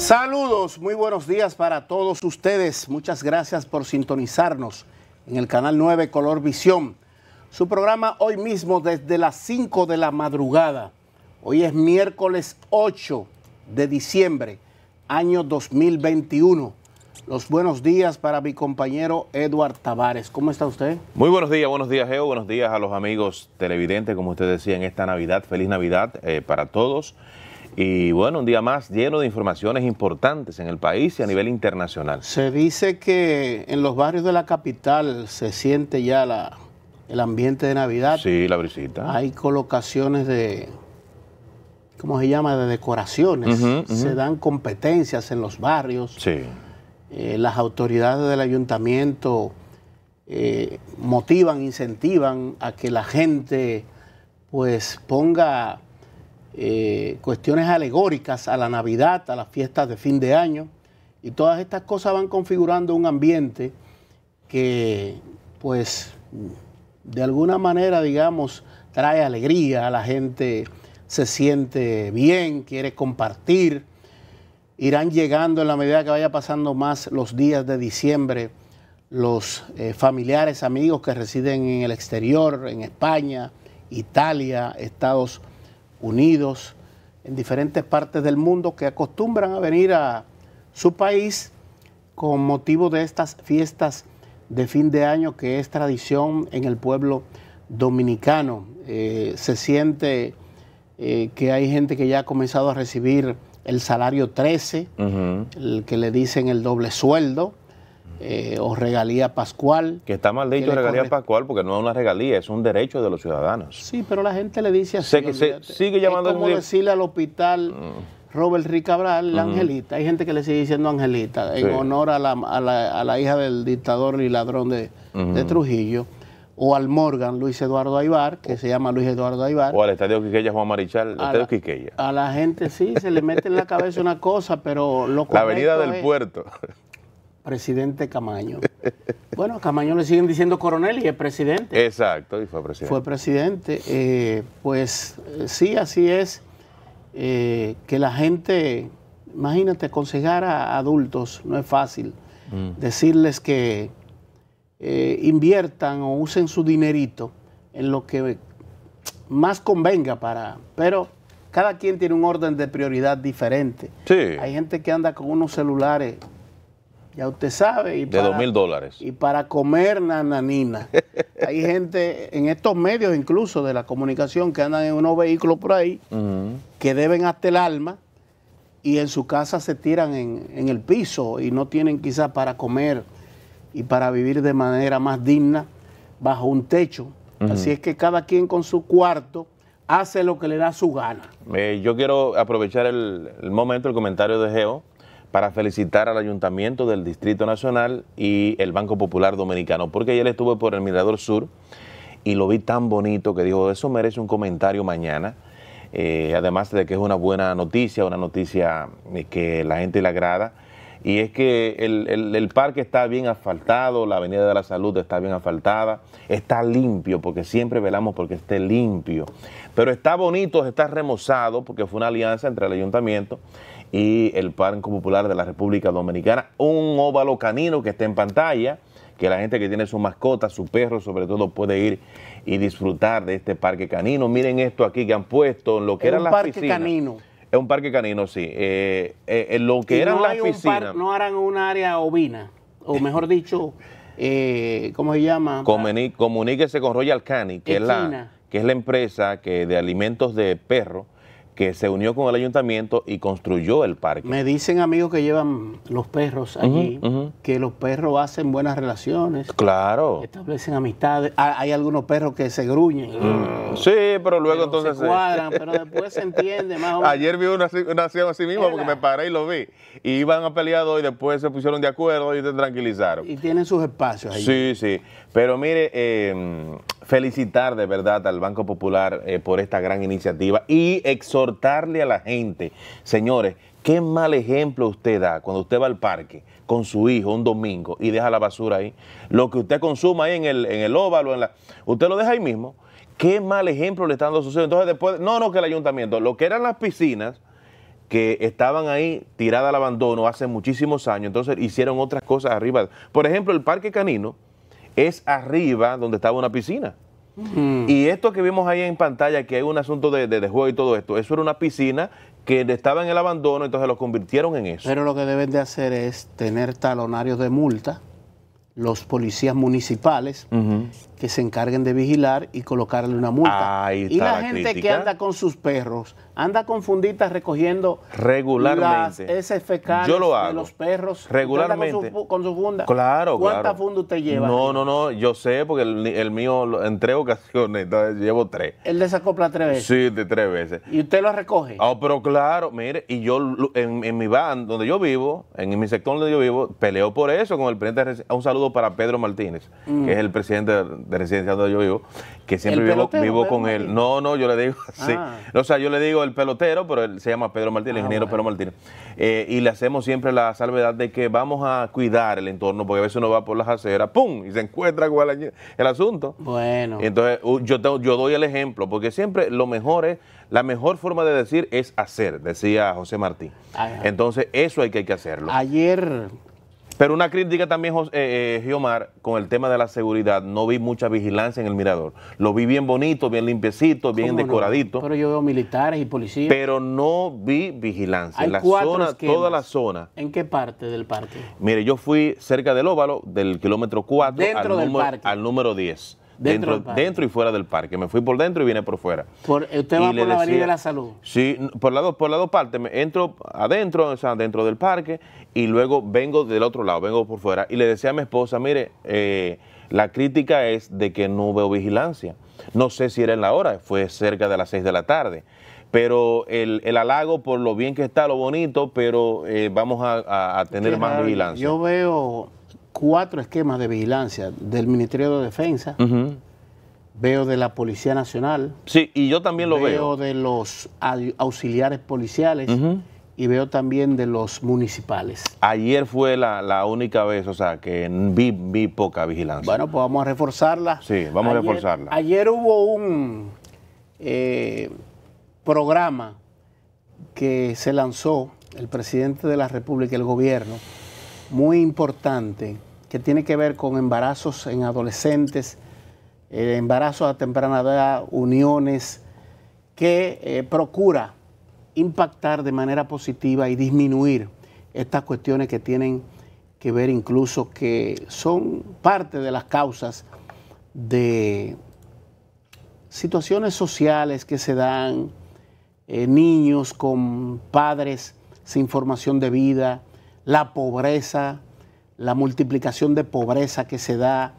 Saludos, muy buenos días para todos ustedes. Muchas gracias por sintonizarnos en el canal 9 Color Visión. Su programa hoy mismo desde las 5 de la madrugada. Hoy es miércoles 8 de diciembre, año 2021. Los buenos días para mi compañero Eduard Tavares. ¿Cómo está usted? Muy buenos días, buenos días, Geo. Buenos días a los amigos televidentes, como usted decía, en esta Navidad. Feliz Navidad eh, para todos. Y bueno, un día más lleno de informaciones importantes en el país y a nivel internacional. Se dice que en los barrios de la capital se siente ya el ambiente de Navidad. Sí, la brisita. Hay colocaciones de, ¿cómo se llama?, de decoraciones. Se dan competencias en los barrios. Sí. Eh, las autoridades del ayuntamiento eh, motivan, incentivan a que la gente pues ponga eh, cuestiones alegóricas a la Navidad, a las fiestas de fin de año, y todas estas cosas van configurando un ambiente que, pues, de alguna manera, digamos, trae alegría, la gente se siente bien, quiere compartir. Irán llegando en la medida que vaya pasando más los días de diciembre los eh, familiares, amigos que residen en el exterior, en España, Italia, Estados unidos en diferentes partes del mundo que acostumbran a venir a su país con motivo de estas fiestas de fin de año que es tradición en el pueblo dominicano. Eh, se siente eh, que hay gente que ya ha comenzado a recibir el salario 13, el que le dicen el doble sueldo, eh, o regalía pascual. Que está mal dicho regalía pascual porque no es una regalía, es un derecho de los ciudadanos. Sí, pero la gente le dice así. que se sigue llamando es como decirle al hospital mm. Robert Ricabral, la Angelita. Hay gente que le sigue diciendo Angelita en honor a la, a, la, a la, hija del dictador y ladrón de, Trujillo o al Morgan Luis Eduardo Aibar, que se llama Luis Eduardo Aibar. O al Estadio Quiqueya Juan Marichal, a Estadio la, Quiqueya. A la gente sí, se le mete en la cabeza una cosa, pero lo La avenida del puerto presidente Camaño. bueno, a Camaño le siguen diciendo coronel y es presidente. Exacto, y fue presidente. Fue presidente. Eh, pues eh, sí, así es. Eh, que la gente, imagínate, aconsejar a adultos no es fácil. Mm. Decirles que inviertan o usen su dinerito en lo que más convenga para... Pero cada quien tiene un orden de prioridad diferente. Sí. Hay gente que anda con unos celulares ya usted sabe. Y de dos mil dólares. Y para comer nananina. Hay gente en estos medios, incluso de la comunicación, que andan en unos vehículos por ahí, que deben hasta el alma y en su casa se tiran en, el piso y no tienen quizás para comer y para vivir de manera más digna bajo un techo. Así es que cada quien con su cuarto hace lo que le da su gana. Eh, yo quiero aprovechar el, el momento, el comentario de Geo para felicitar al Ayuntamiento del Distrito Nacional y el Banco Popular Dominicano, porque ayer estuve por el Mirador Sur y lo vi tan bonito que dijo, eso merece un comentario mañana, eh, además de que es una buena noticia, una noticia eh, que la gente le agrada, y es que el parque está bien asfaltado, la Avenida de la Salud está bien asfaltada, está limpio, porque siempre velamos porque esté limpio, pero está bonito, está remozado, porque fue una alianza entre el Ayuntamiento y el Parque Popular de la República Dominicana. Un óvalo canino que está en pantalla, que la gente que tiene su mascota, su perro sobre todo, puede ir y disfrutar de este parque canino. Miren esto aquí que han puesto, en lo que era la piscinas. Un parque canino. Es un parque canino, sí. Eh, eh, en lo que eran no las piscinas. no harán un área ovina, o mejor dicho, eh, ¿cómo se llama? Comuní, comuníquese con Royal Cani, que es la que es la empresa que de alimentos de perro que se unió con el ayuntamiento y construyó el parque. Me dicen amigos que llevan los perros allí, que los perros hacen buenas relaciones. Claro. Establecen amistades. Ah, hay algunos perros que se gruñen. Mm, sí, pero luego entonces... Se cuadran, pero después se entiende más o menos. Ayer vi una, nación así mismo porque me paré y lo vi. Y iban a pelear y después se pusieron de acuerdo y se tranquilizaron. Y tienen sus espacios allí. Sí, sí. Pero mire, em, felicitar de verdad al Banco Popular eh, por esta gran iniciativa y exhortar Darle a la gente, señores, qué mal ejemplo usted da cuando usted va al parque con su hijo un domingo y deja la basura ahí. Lo que usted consuma ahí en el, óvalo, en la, usted lo deja ahí mismo. Qué mal ejemplo le están dando a Entonces después, no, no, que el ayuntamiento, lo que eran las piscinas que estaban ahí tiradas al abandono hace muchísimos años, entonces hicieron otras cosas arriba. Por ejemplo, el parque canino es arriba donde estaba una piscina. Mm. Y esto que vimos ahí en pantalla, que hay un asunto de, de, juego y todo esto, eso era una piscina que estaba en el abandono, entonces lo convirtieron en eso. Pero lo que deben de hacer es tener talonarios de multa los policías municipales que se encarguen de vigilar y colocarle una multa. y la, gente que anda con sus perros, anda con funditas recogiendo regularmente ese Yo lo de los perros. Regularmente. Con su, funda. Claro, ¿Cuánta claro. funda usted lleva? No, no, no, yo sé porque el, mío en tres ocasiones, llevo tres. ¿Él desacopla tres veces? Sí, de tres veces. ¿Y usted lo recoge? Ah, pero claro, mire, y yo en, en mi van donde yo vivo, en mi sector donde yo vivo, peleo por eso con el presidente. Un saludo para Pedro Martínez, mm. que es el presidente de Residencia donde yo vivo, que siempre vivo, con él. No, no, yo le digo así. Ah. O sea, yo le digo el pelotero, pero él se llama Pedro Martínez, el ah, ingeniero Pedro Martínez. Eh, y le hacemos siempre la salvedad de que vamos a cuidar el entorno, porque a veces uno va por las aceras, ¡pum! y se encuentra igual el, asunto. Bueno. entonces, yo, yo doy el ejemplo, porque siempre lo mejor es, la mejor forma de decir es hacer, decía José Martín. Entonces, eso hay que hacerlo. Ayer pero una crítica también, eh, Giomar, eh, con el tema de la seguridad. No vi mucha vigilancia en el mirador. Lo vi bien bonito, bien limpiecito, bien decoradito. Pero yo veo militares y policías. Pero no vi vigilancia. en la toda la zona. ¿En qué parte del parque? Mire, yo fui cerca del óvalo, del kilómetro 4 al número 10 dentro, y fuera del parque. Me fui por dentro y vine por fuera. ¿Usted va por la Avenida de la Salud? Sí, por las dos por la dos partes. entro adentro, o sea, dentro del parque, y luego vengo del otro lado, vengo por fuera. Y le decía a mi esposa, mire, eh, la crítica es de que no veo vigilancia. No sé si era en la hora, fue cerca de las seis de la tarde. Pero el, halago por lo bien que está, lo bonito, pero eh, vamos a, tener más vigilancia. Yo veo cuatro esquemas de vigilancia del Ministerio de Defensa, veo de la Policía Nacional. Sí, y yo también lo veo. de los auxiliares policiales. y veo también de los municipales. Ayer fue la, única vez, o sea, que vi, poca vigilancia. Bueno, pues vamos a reforzarla. Sí, vamos a reforzarla. Ayer hubo un eh, programa que se lanzó el presidente de la República, el gobierno, muy importante, que tiene que ver con embarazos en adolescentes, eh, embarazos a temprana edad, uniones, que eh, procura impactar de manera positiva y disminuir estas cuestiones que tienen que ver incluso que son parte de las causas de situaciones sociales que se dan, eh, niños con padres sin formación de vida, la pobreza, la multiplicación de pobreza que se da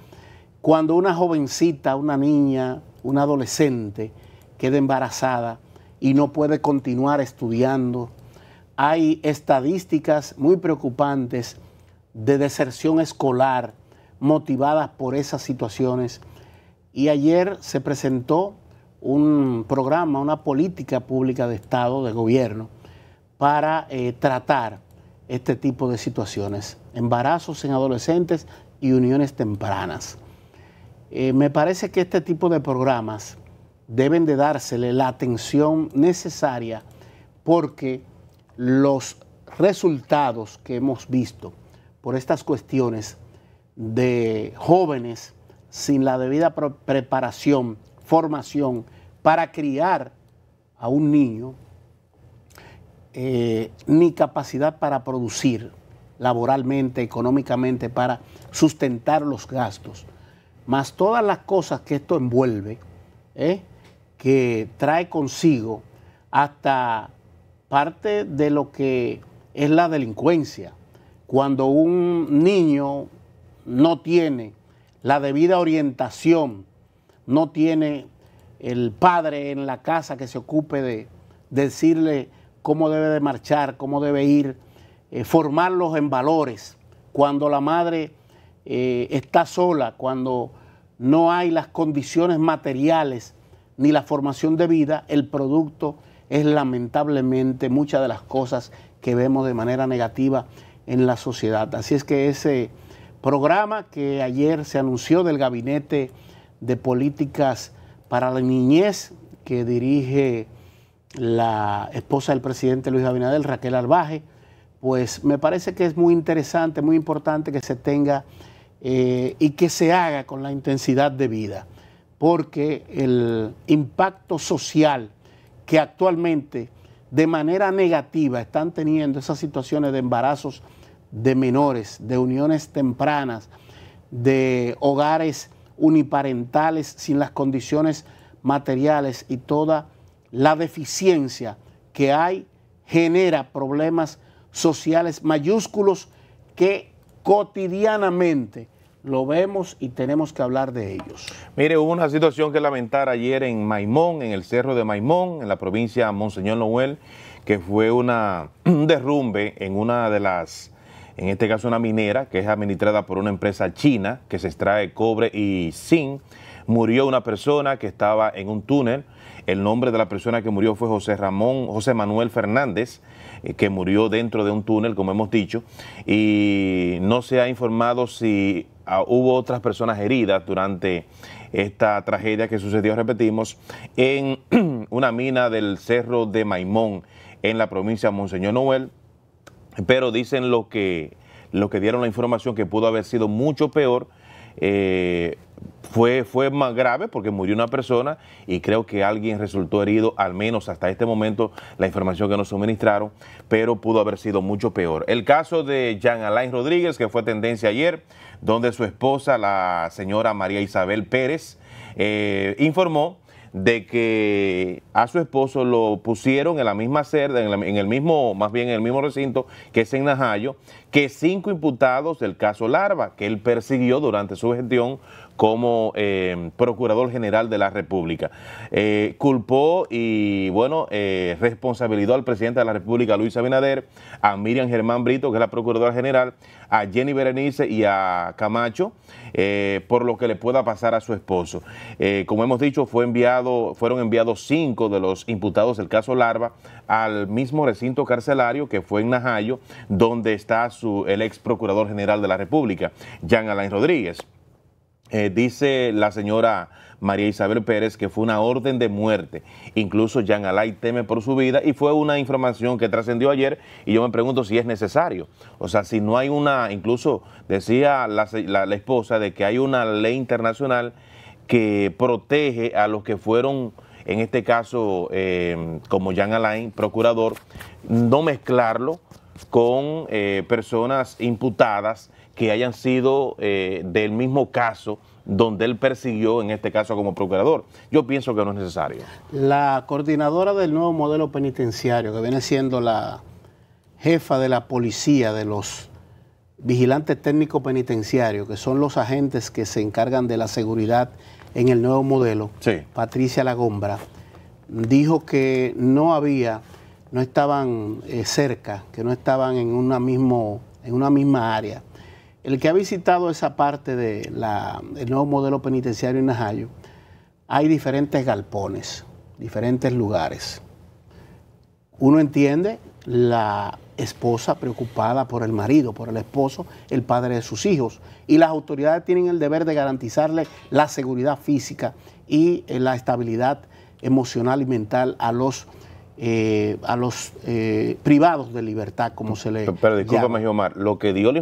cuando una jovencita, una niña, una adolescente queda embarazada y no puede continuar estudiando. Hay estadísticas muy preocupantes de deserción escolar motivadas por esas situaciones. Y ayer se presentó un programa, una política pública de Estado, de gobierno, para eh, tratar este tipo de situaciones, embarazos en adolescentes y uniones tempranas. Eh, me parece que este tipo de programas deben de dársele la atención necesaria porque los resultados que hemos visto por estas cuestiones de jóvenes sin la debida preparación, formación para criar a un niño ni eh, capacidad para producir laboralmente, económicamente, para sustentar los gastos, más todas las cosas que esto envuelve, ¿eh? que trae consigo hasta parte de lo que es la delincuencia. Cuando un niño no tiene la debida orientación, no tiene el padre en la casa que se ocupe de decirle, cómo debe de marchar, cómo debe ir, eh, formarlos en valores. Cuando la madre eh, está sola, cuando no hay las condiciones materiales ni la formación de vida, el producto es lamentablemente muchas de las cosas que vemos de manera negativa en la sociedad. Así es que ese programa que ayer se anunció del Gabinete de Políticas para la Niñez que dirige la esposa del presidente Luis Abinadel, Raquel Albaje, pues me parece que es muy interesante, muy importante que se tenga eh, y que se haga con la intensidad de vida, porque el impacto social que actualmente de manera negativa están teniendo esas situaciones de embarazos de menores, de uniones tempranas, de hogares uniparentales sin las condiciones materiales y toda la deficiencia que hay genera problemas sociales mayúsculos que cotidianamente lo vemos y tenemos que hablar de ellos. Mire, hubo una situación que lamentar ayer en Maimón, en el cerro de Maimón, en la provincia de Monseñor Noel, que fue una, un derrumbe en una de las, en este caso una minera, que es administrada por una empresa china que se extrae cobre y zinc murió una persona que estaba en un túnel. El nombre de la persona que murió fue José Ramón, José Manuel Fernández, eh, que murió dentro de un túnel, como hemos dicho, y no se ha informado si ah, hubo otras personas heridas durante esta tragedia que sucedió, repetimos, en una mina del Cerro de Maimón, en la provincia de Monseñor Noel, pero dicen lo que, los que dieron la información que pudo haber sido mucho peor, eh, fue, fue más grave porque murió una persona y creo que alguien resultó herido, al menos hasta este momento, la información que nos suministraron, pero pudo haber sido mucho peor. El caso de Jean Alain Rodríguez, que fue tendencia ayer, donde su esposa, la señora María Isabel Pérez, eh, informó de que a su esposo lo pusieron en la misma cerda, en, el mismo, más bien en el mismo recinto que es en Najayo, que cinco imputados del caso Larva, que él persiguió durante su gestión como eh, Procurador General de la República. Eh, culpó y, bueno, eh, responsabilizó al presidente de la República, Luis Abinader, a Miriam Germán Brito, que es la Procuradora General, a Jenny Berenice y a Camacho, por lo que le pueda pasar a su esposo. como hemos dicho, fueron enviados cinco de los imputados del caso Larva al mismo recinto carcelario que fue en Najayo, donde está su, el ex Procurador General de la República, Jean Alain Rodríguez. Eh, dice la señora María Isabel Pérez que fue una orden de muerte. Incluso Jean Alain teme por su vida y fue una información que trascendió ayer y yo me pregunto si es necesario. O sea, si no hay una, incluso decía la, esposa de que hay una ley internacional que protege a los que fueron, en este caso, eh, como Jean Alain, procurador, no mezclarlo con eh, personas imputadas que hayan sido eh, del mismo caso donde él persiguió, en este caso como procurador. Yo pienso que no es necesario. La coordinadora del nuevo modelo penitenciario, que viene siendo la jefa de la policía, de los vigilantes técnicos penitenciarios, que son los agentes que se encargan de la seguridad en el nuevo modelo, Patricia Lagombra, dijo que no había, no estaban eh, cerca, que no estaban en mismo, en una misma área el que ha visitado esa parte del nuevo modelo penitenciario en Najayo, hay diferentes galpones, diferentes lugares. Uno entiende la esposa preocupada por el marido, por el esposo, el padre de sus hijos. Y las autoridades tienen el deber de garantizarle la seguridad física y eh, la estabilidad emocional y mental a los eh, a los eh, privados de libertad, como se le. Pero, pero discúlpame, Omar, lo que dio la,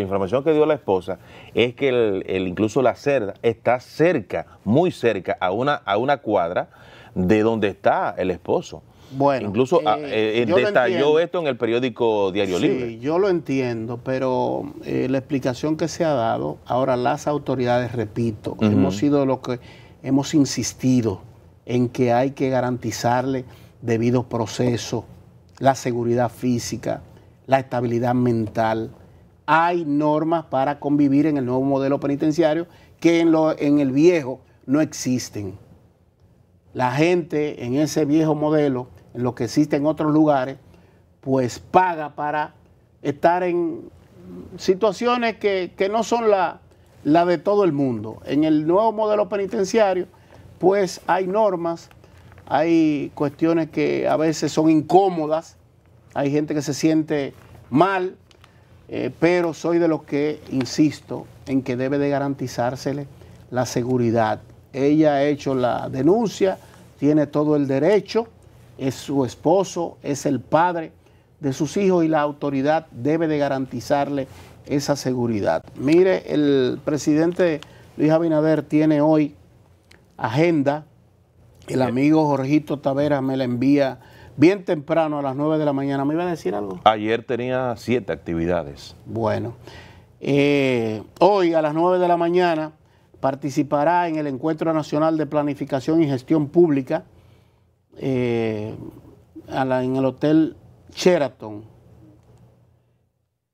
información que dio la esposa es que el, incluso la cerda está cerca, muy cerca, a una, a una cuadra de donde está el esposo. Bueno, incluso ah, eh, detalló esto en el periódico Diario Libre. Sí, yo lo entiendo, pero la explicación que se ha dado, ahora las autoridades, repito, hemos sido lo que hemos insistido en que hay que garantizarle debido proceso, la seguridad física, la estabilidad mental. Hay normas para convivir en el nuevo modelo penitenciario que en, lo, en el viejo no existen. La gente en ese viejo modelo, en lo que existe en otros lugares, pues paga para estar en situaciones que, no son las la de todo el mundo. En el nuevo modelo penitenciario, pues hay normas hay cuestiones que a veces son incómodas, hay gente que se siente mal, eh, pero soy de los que insisto en que debe de garantizársele la seguridad. Ella ha hecho la denuncia, tiene todo el derecho, es su esposo, es el padre de sus hijos y la autoridad debe de garantizarle esa seguridad. Mire, el presidente Luis Abinader tiene hoy agenda el amigo Jorgito Taveras me la envía bien temprano, a las 9 de la mañana. ¿Me iba a decir algo? Ayer tenía siete actividades. Bueno, eh, hoy a las 9 de la mañana participará en el Encuentro Nacional de Planificación y Gestión Pública eh, en el Hotel Sheraton.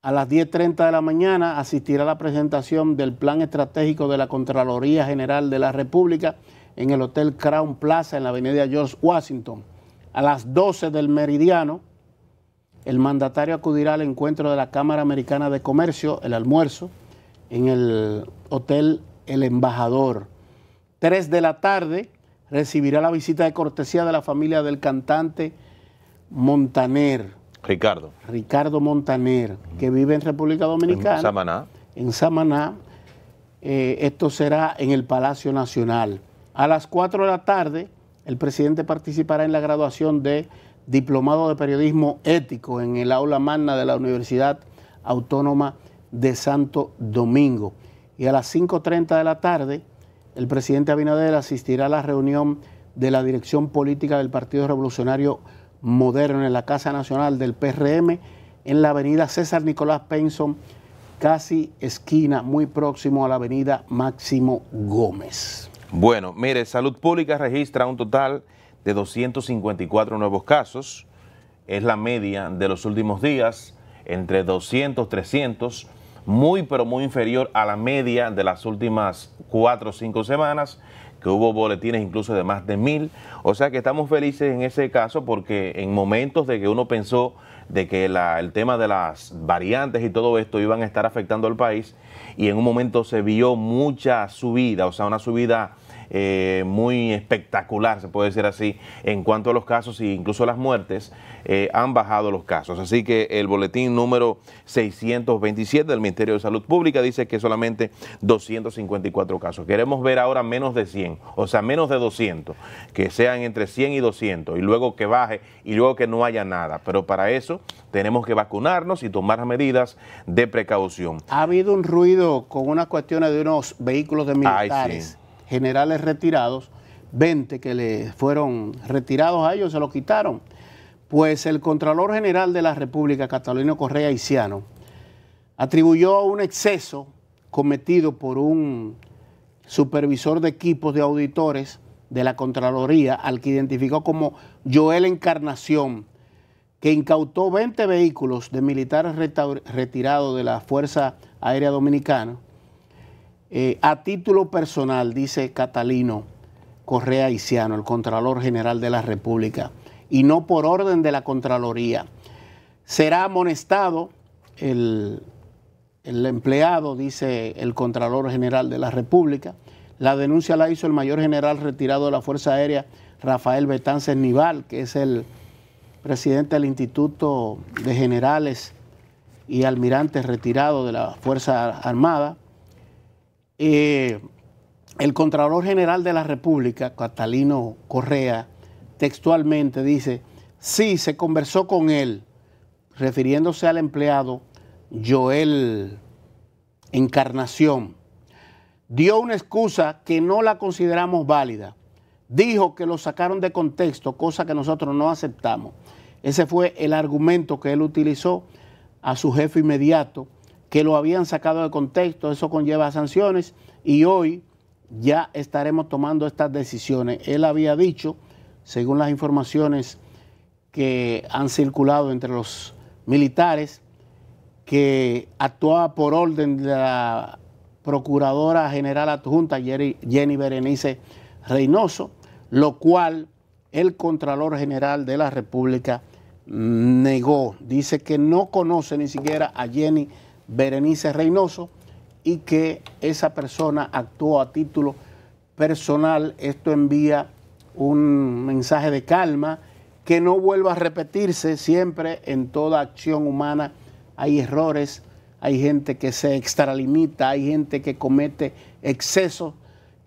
A las 10.30 de la mañana asistirá a la presentación del Plan Estratégico de la Contraloría General de la República en el Hotel Crown Plaza en la avenida George Washington. A las 12 del meridiano, el mandatario acudirá al encuentro de la Cámara Americana de Comercio, el almuerzo, en el Hotel El Embajador. 3 de la tarde recibirá la visita de cortesía de la familia del cantante Montaner. Ricardo. Ricardo Montaner, que vive en República Dominicana. En Samaná. En Samaná. Eh, esto será en el Palacio Nacional. A las 4 de la tarde, el presidente participará en la graduación de Diplomado de Periodismo Ético en el aula magna de la Universidad Autónoma de Santo Domingo. Y a las 5.30 de la tarde, el presidente Abinader asistirá a la reunión de la Dirección Política del Partido Revolucionario Moderno en la Casa Nacional del PRM en la avenida César Nicolás Penson, casi esquina, muy próximo a la avenida Máximo Gómez. Bueno, mire, Salud Pública registra un total de 254 nuevos casos. Es la media de los últimos días, entre 200, 300, muy pero muy inferior a la media de las últimas 4 o 5 semanas, que hubo boletines incluso de más de mil. O sea que estamos felices en ese caso porque en momentos de que uno pensó de que el tema de las variantes y todo esto iban a estar afectando al país y en un momento se vio mucha subida, o sea, una subida eh, muy espectacular, se puede decir así, en cuanto a los casos e incluso las muertes, eh, han bajado los casos. Así que el boletín número 627 del Ministerio de Salud Pública dice que solamente 254 casos. Queremos ver ahora menos de 100, o sea, menos de 200, que sean entre 100 y 200, y luego que baje y luego que no haya nada. Pero para eso tenemos que vacunarnos y tomar medidas de precaución. Ha habido un ruido con una cuestión de unos vehículos de militares generales retirados, 20 que le fueron retirados a ellos, se lo quitaron. Pues el Contralor General de la República, Catalino Correa Haitiano, atribuyó un exceso cometido por un supervisor de equipos de auditores de la Contraloría, al que identificó como Joel Encarnación, que incautó 20 vehículos de militares retirados de la Fuerza Aérea Dominicana eh, a título personal, dice Catalino Correa Iciano, el Contralor General de la República, y no por orden de la Contraloría, será amonestado el, empleado, dice el Contralor General de la República. La denuncia la hizo el mayor general retirado de la Fuerza Aérea, Rafael Betances Nival, que es el presidente del Instituto de Generales y Almirantes Retirados de la Fuerza Armada. Eh, el Contralor General de la República, Catalino Correa, textualmente dice, sí, se conversó con él, refiriéndose al empleado Joel Encarnación. Dio una excusa que no la consideramos válida. Dijo que lo sacaron de contexto, cosa que nosotros no aceptamos. Ese fue el argumento que él utilizó a su jefe inmediato que lo habían sacado de contexto, eso conlleva sanciones y hoy ya estaremos tomando estas decisiones. Él había dicho, según las informaciones que han circulado entre los militares, que actuaba por orden de la Procuradora General Adjunta Jenny Berenice Reynoso, lo cual el Contralor General de la República negó. Dice que no conoce ni siquiera a Jenny Berenice Reynoso y que esa persona actuó a título personal. Esto envía un mensaje de calma, que no vuelva a repetirse siempre en toda acción humana. Hay errores, hay gente que se extralimita, hay gente que comete excesos.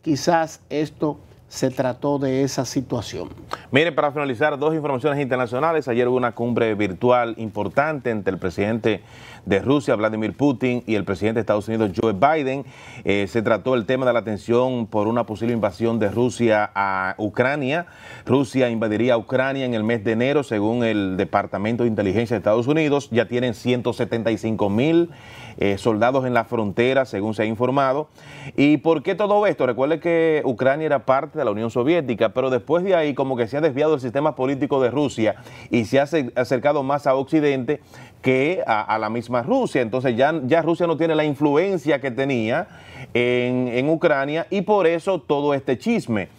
Quizás esto se trató de esa situación. Mire, para finalizar, dos informaciones internacionales. Ayer hubo una cumbre virtual importante entre el presidente de Rusia, Vladimir Putin, y el presidente de Estados Unidos, Joe Biden. Eh, se trató el tema de la tensión por una posible invasión de Rusia a Ucrania. Rusia invadiría Ucrania en el mes de enero, según el Departamento de Inteligencia de Estados Unidos. Ya tienen 175 mil eh, soldados en la frontera, según se ha informado. ¿Y por qué todo esto? Recuerde que Ucrania era parte la Unión Soviética, pero después de ahí como que se ha desviado el sistema político de Rusia y se ha acercado más a Occidente que a, la misma Rusia. Entonces ya, ya, Rusia no tiene la influencia que tenía en Ucrania y por eso todo este chisme.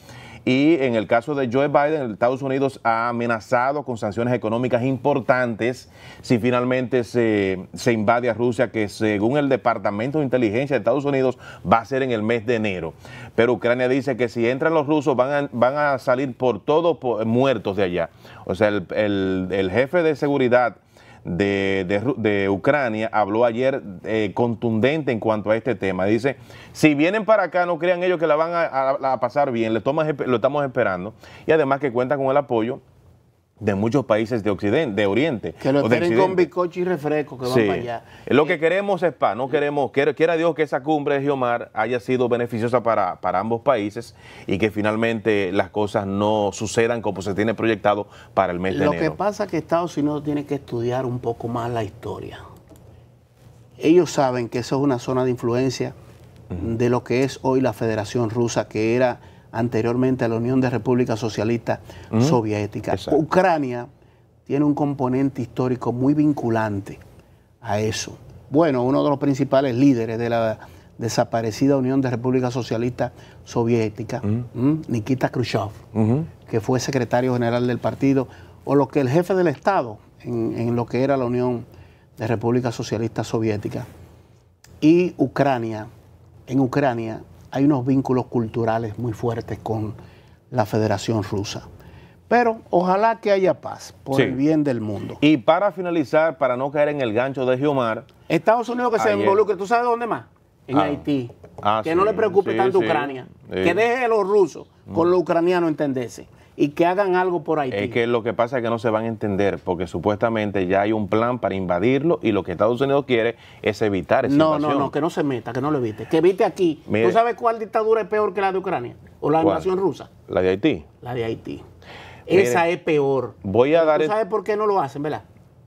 Y en el caso de Joe Biden, Estados Unidos ha amenazado con sanciones económicas importantes si finalmente se, invade a Rusia, que según el Departamento de Inteligencia de Estados Unidos va a ser en el mes de enero. Pero Ucrania dice que si entran los rusos van a, salir por todos muertos de allá. O sea, el jefe de seguridad de, Ucrania habló ayer eh, contundente en cuanto a este tema. Dice, si vienen para acá, no crean ellos que la van a, pasar bien, le, lo estamos esperando. Y además que cuenta con el apoyo de muchos países de Occidente, de Oriente. Que lo tienen con bizcocho y refresco que van para allá. Lo que eh, queremos es paz, no eh. queremos, quiera, quiera Dios que esa cumbre de Giomar haya sido beneficiosa para, ambos países y que finalmente las cosas no sucedan como se tiene proyectado para el mes de enero. Lo que pasa es que Estados Unidos tiene que estudiar un poco más la historia. Ellos saben que eso es una zona de influencia de lo que es hoy la Federación Rusa, que era anteriormente a la Unión de república socialista mm, soviética Ucrania tiene un componente histórico muy vinculante a eso. Bueno, uno de los principales líderes de la desaparecida Unión de república socialista soviética mm. Nikita Khrushchev, que fue secretario general del partido, o lo que el jefe del Estado en, en lo que era la Unión de república socialista soviética Y Ucrania, en Ucrania hay unos vínculos culturales muy fuertes con la Federación Rusa. Pero ojalá que haya paz por el bien del mundo. Y para finalizar, para no caer en el gancho de Giomar. Estados Unidos que se involucre, ¿tú sabes dónde más? En ah. Haití. Ah, que no le preocupe tanto Ucrania. Que deje a los rusos con mm. los ucranianos entenderse y que hagan algo por Haití. Es que lo que pasa es que no se van a entender, porque supuestamente ya hay un plan para invadirlo y lo que Estados Unidos quiere es evitar esa no, No, no, que no se meta, que no lo evite. Que evite aquí. ¿Tú sabes cuál dictadura es peor que la de Ucrania? ¿O la ¿cuál? invasión rusa? La de Haití. La de Haití. esa es peor. Voy a dar... ¿Tú sabes por qué no lo hacen, verdad?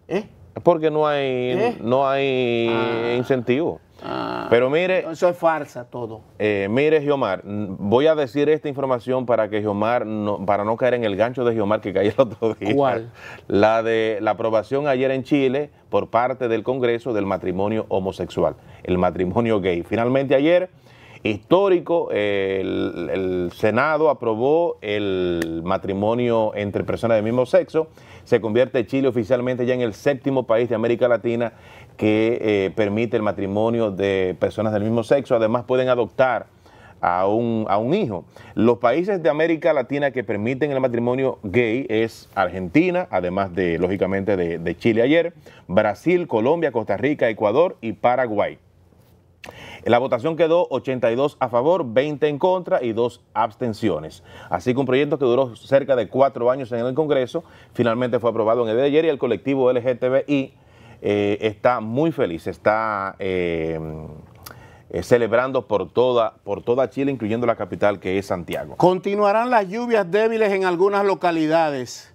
¿Eh? Porque no hay, ¿Eh? no hay ah. incentivo. Ah, Pero mire. Eso es farsa todo. Eh, mire, Giomar, voy a decir esta información para que Giomar, no, para no caer en el gancho de Giomar que cayó el otro día. ¿Cuál? La de la aprobación ayer en Chile por parte del Congreso del matrimonio homosexual, el matrimonio gay. Finalmente ayer histórico. El, Senado aprobó el matrimonio entre personas del mismo sexo. Se convierte Chile oficialmente ya en el séptimo país de América Latina que eh, permite el matrimonio de personas del mismo sexo. Además pueden adoptar a un, hijo. Los países de América Latina que permiten el matrimonio gay es Argentina, además de, lógicamente, de Chile ayer, Brasil, Colombia, Costa Rica, Ecuador y Paraguay. La votación quedó 82 a favor, 20 en contra y dos abstenciones. Así que un proyecto que duró cerca de cuatro años en el Congreso, finalmente fue aprobado en el día de ayer y el colectivo LGTBI eh, está muy feliz, está... Eh, eh, celebrando por toda, por toda Chile, incluyendo la capital que es Santiago. Continuarán las lluvias débiles en algunas localidades.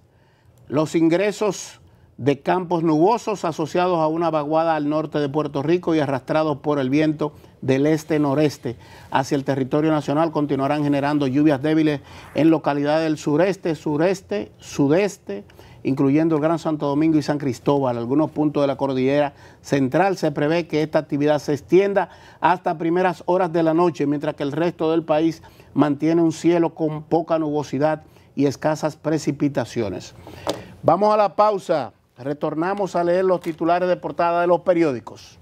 Los ingresos de campos nubosos asociados a una vaguada al norte de Puerto Rico y arrastrados por el viento del este-noreste hacia el territorio nacional continuarán generando lluvias débiles en localidades del sureste, sureste, sudeste, incluyendo el Gran Santo Domingo y San Cristóbal. Algunos puntos de la cordillera central se prevé que esta actividad se extienda hasta primeras horas de la noche, mientras que el resto del país mantiene un cielo con poca nubosidad y escasas precipitaciones. Vamos a la pausa. Retornamos a leer los titulares de portada de los periódicos.